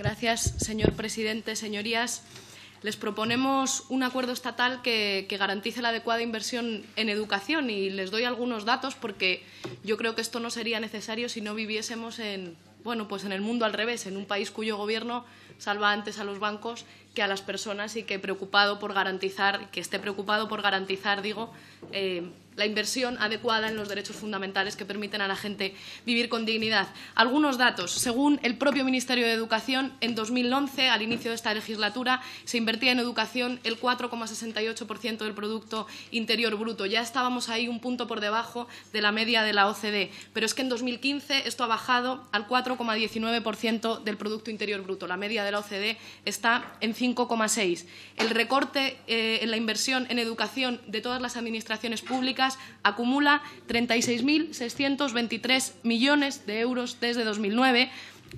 Gracias, señor presidente. Señorías, les proponemos un acuerdo estatal que, garantice la adecuada inversión en educación y les doy algunos datos porque yo creo que esto no sería necesario si no viviésemos en, bueno, pues en el mundo al revés, en un país cuyo gobierno salva antes a los bancos que a las personas y que preocupado por garantizar, que esté preocupado por garantizar, digo, eh, la inversión adecuada en los derechos fundamentales que permiten a la gente vivir con dignidad. Algunos datos. Según el propio Ministerio de Educación, en 2011, al inicio de esta legislatura, se invertía en educación el 4,68% del Producto Interior Bruto. Ya estábamos ahí un punto por debajo de la media de la OCDE. Pero es que en 2015 esto ha bajado al 4,19% del Producto Interior Bruto. La media de la OCDE está en 5,6%. El recorte eh, en la inversión en educación de todas las administraciones públicas acumula 36.623 millones de euros desde 2009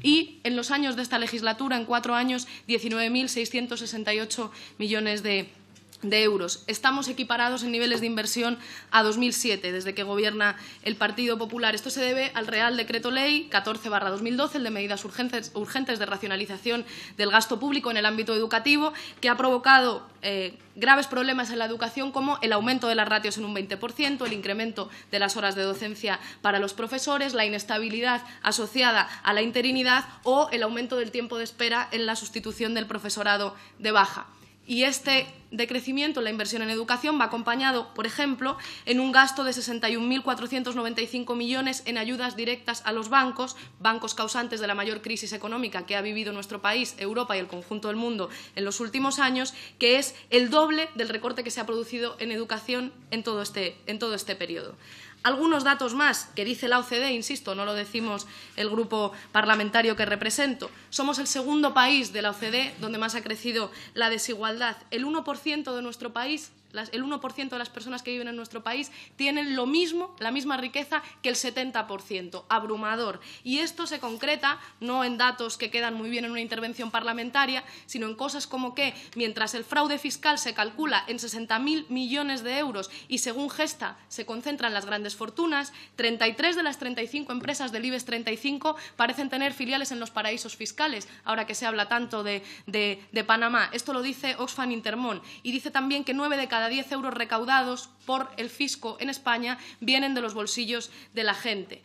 y en los años de esta legislatura, en cuatro años, 19.668 millones de euros de euros. Estamos equiparados en niveles de inversión a 2007, desde que gobierna el Partido Popular. Esto se debe al Real Decreto Ley 14-2012, el de medidas urgentes, de racionalización del gasto público en el ámbito educativo, que ha provocado eh, graves problemas en la educación como el aumento de las ratios en un 20%, el incremento de las horas de docencia para los profesores, la inestabilidad asociada a la interinidad o el aumento del tiempo de espera en la sustitución del profesorado de baja. Y este decrecimiento en la inversión en educación va acompañado, por ejemplo, en un gasto de 61.495 millones en ayudas directas a los bancos, bancos causantes de la mayor crisis económica que ha vivido nuestro país, Europa y el conjunto del mundo en los últimos años, que es el doble del recorte que se ha producido en educación en todo este, este periodo. Algunos datos más que dice la OCDE, insisto, no lo decimos el grupo parlamentario que represento. Somos el segundo país de la OCDE donde más ha crecido la desigualdad. El 1% de nuestro país el 1% de las personas que viven en nuestro país tienen lo mismo, la misma riqueza que el 70%, abrumador. Y esto se concreta no en datos que quedan muy bien en una intervención parlamentaria, sino en cosas como que mientras el fraude fiscal se calcula en 60.000 millones de euros y según Gesta se concentran las grandes fortunas, 33 de las 35 empresas del IBEX 35 parecen tener filiales en los paraísos fiscales, ahora que se habla tanto de, de Panamá. Esto lo dice Oxfam Intermón. Y dice también que 9 de cada cada 10 euros recaudados por el fisco en España vienen de los bolsillos de la gente.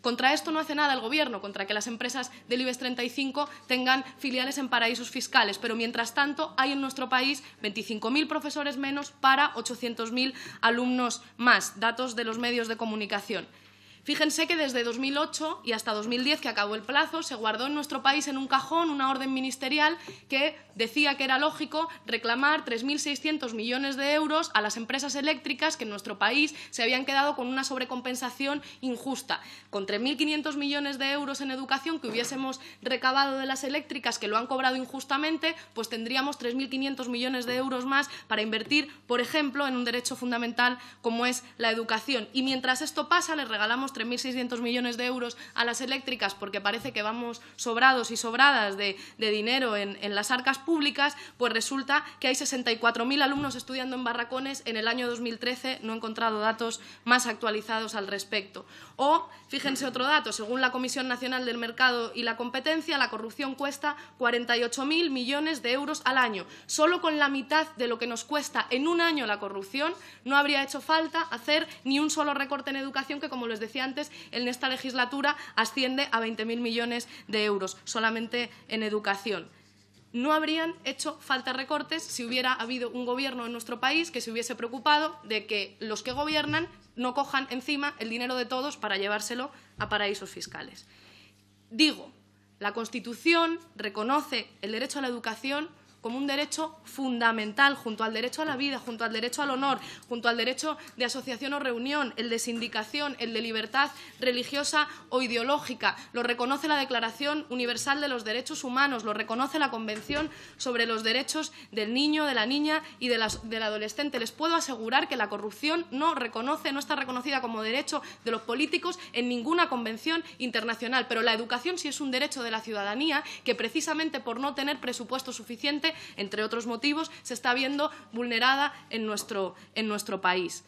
Contra esto no hace nada el Gobierno, contra que las empresas del IBEX 35 tengan filiales en paraísos fiscales. Pero, mientras tanto, hay en nuestro país 25.000 profesores menos para 800.000 alumnos más, datos de los medios de comunicación. Fíjense que desde 2008 y hasta 2010, que acabó el plazo, se guardó en nuestro país en un cajón una orden ministerial que decía que era lógico reclamar 3.600 millones de euros a las empresas eléctricas que en nuestro país se habían quedado con una sobrecompensación injusta. Con 3.500 millones de euros en educación que hubiésemos recabado de las eléctricas que lo han cobrado injustamente, pues tendríamos 3.500 millones de euros más para invertir, por ejemplo, en un derecho fundamental como es la educación. Y mientras esto pasa, les regalamos 3.600 millones de euros a las eléctricas porque parece que vamos sobrados y sobradas de, dinero en, en, las arcas públicas, pues resulta que hay 64.000 alumnos estudiando en barracones en el año 2013. No he encontrado datos más actualizados al respecto. O, fíjense otro dato, según la Comisión Nacional del Mercado y la Competencia, la corrupción cuesta 48.000 millones de euros al año. Solo con la mitad de lo que nos cuesta en un año la corrupción, no habría hecho falta hacer ni un solo recorte en educación que, como les decía en esta legislatura asciende a 20.000 millones de euros solamente en educación no habrían hecho falta recortes si hubiera habido un gobierno en nuestro país que se hubiese preocupado de que los que gobiernan no cojan encima el dinero de todos para llevárselo a paraísos fiscales. Digo, la Constitución reconoce el derecho a la educación como un derecho fundamental, junto al derecho a la vida, junto al derecho al honor, junto al derecho de asociación o reunión, el de sindicación, el de libertad religiosa o ideológica. Lo reconoce la Declaración Universal de los Derechos Humanos, lo reconoce la Convención sobre los Derechos del Niño, de la Niña y de la, del Adolescente. Les puedo asegurar que la corrupción no reconoce, no está reconocida como derecho de los políticos en ninguna convención internacional. Pero la educación sí es un derecho de la ciudadanía que precisamente por no tener presupuesto suficiente entre otros motivos, se está viendo vulnerada en nuestro, país.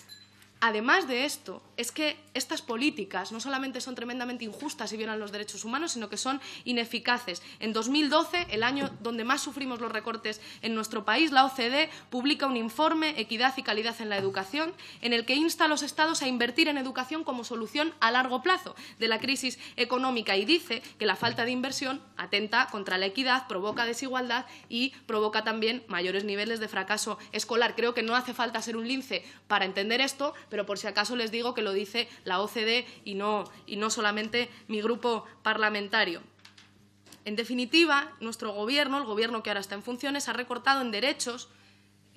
Además de esto, es que estas políticas no solamente son tremendamente injustas y violan los derechos humanos, sino que son ineficaces. En 2012, el año donde más sufrimos los recortes en nuestro país, la OCDE publica un informe, Equidad y Calidad en la Educación, en el que insta a los Estados a invertir en educación como solución a largo plazo de la crisis económica y dice que la falta de inversión atenta contra la equidad, provoca desigualdad y provoca también mayores niveles de fracaso escolar. Creo que no hace falta ser un lince para entender esto, pero por si acaso les digo que lo dice la OCDE y no, solamente mi grupo parlamentario. En definitiva, nuestro gobierno, el gobierno que ahora está en funciones, ha recortado en derechos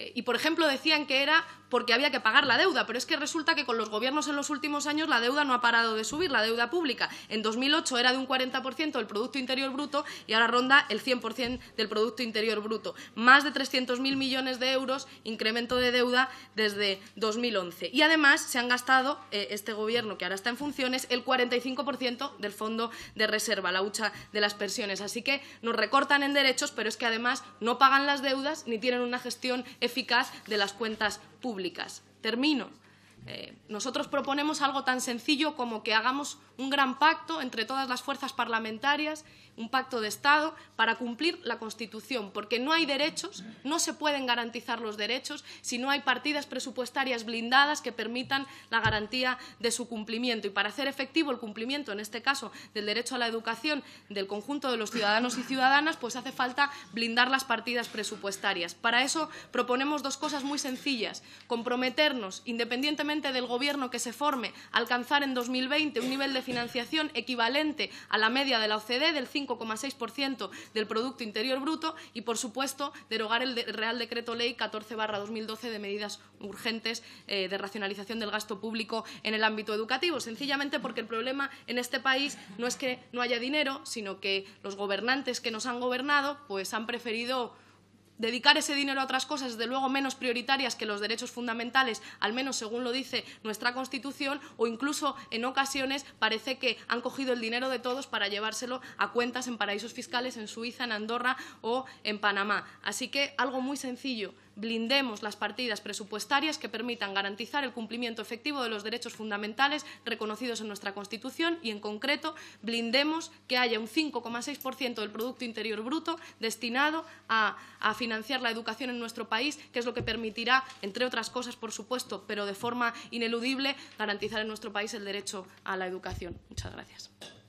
eh, y por ejemplo decían que era porque había que pagar la deuda, pero es que resulta que con los gobiernos en los últimos años la deuda no ha parado de subir, la deuda pública en 2008 era de un 40% del producto interior bruto y ahora ronda el 100% del producto interior bruto, más de 300.000 millones de euros incremento de deuda desde 2011. Y además se han gastado eh, este gobierno que ahora está en funciones el 45% del fondo de reserva, la hucha de las pensiones, así que nos recortan en derechos, pero es que además no pagan las deudas ni tienen una gestión eficaz de las cuentas públicas. Termino eh, nosotros proponemos algo tan sencillo como que hagamos un gran pacto entre todas las fuerzas parlamentarias, un pacto de Estado, para cumplir la Constitución, porque no hay derechos, no se pueden garantizar los derechos si no hay partidas presupuestarias blindadas que permitan la garantía de su cumplimiento. Y para hacer efectivo el cumplimiento, en este caso, del derecho a la educación del conjunto de los ciudadanos y ciudadanas, pues hace falta blindar las partidas presupuestarias. Para eso proponemos dos cosas muy sencillas, comprometernos, independientemente del gobierno que se forme, alcanzar en 2020 un nivel de financiación equivalente a la media de la OCDE del 5,6% del Producto Interior Bruto y, por supuesto, derogar el Real Decreto Ley 14-2012 de medidas urgentes eh, de racionalización del gasto público en el ámbito educativo, sencillamente porque el problema en este país no es que no haya dinero, sino que los gobernantes que nos han gobernado pues han preferido dedicar ese dinero a otras cosas, desde luego menos prioritarias que los derechos fundamentales, al menos según lo dice nuestra Constitución, o incluso en ocasiones parece que han cogido el dinero de todos para llevárselo a cuentas en paraísos fiscales en Suiza, en Andorra o en Panamá. Así que algo muy sencillo, blindemos las partidas presupuestarias que permitan garantizar el cumplimiento efectivo de los derechos fundamentales reconocidos en nuestra Constitución y, en concreto, blindemos que haya un 5,6% del Producto Interior Bruto destinado a, a financiar la educación en nuestro país, que es lo que permitirá, entre otras cosas, por supuesto, pero de forma ineludible, garantizar en nuestro país el derecho a la educación. Muchas gracias.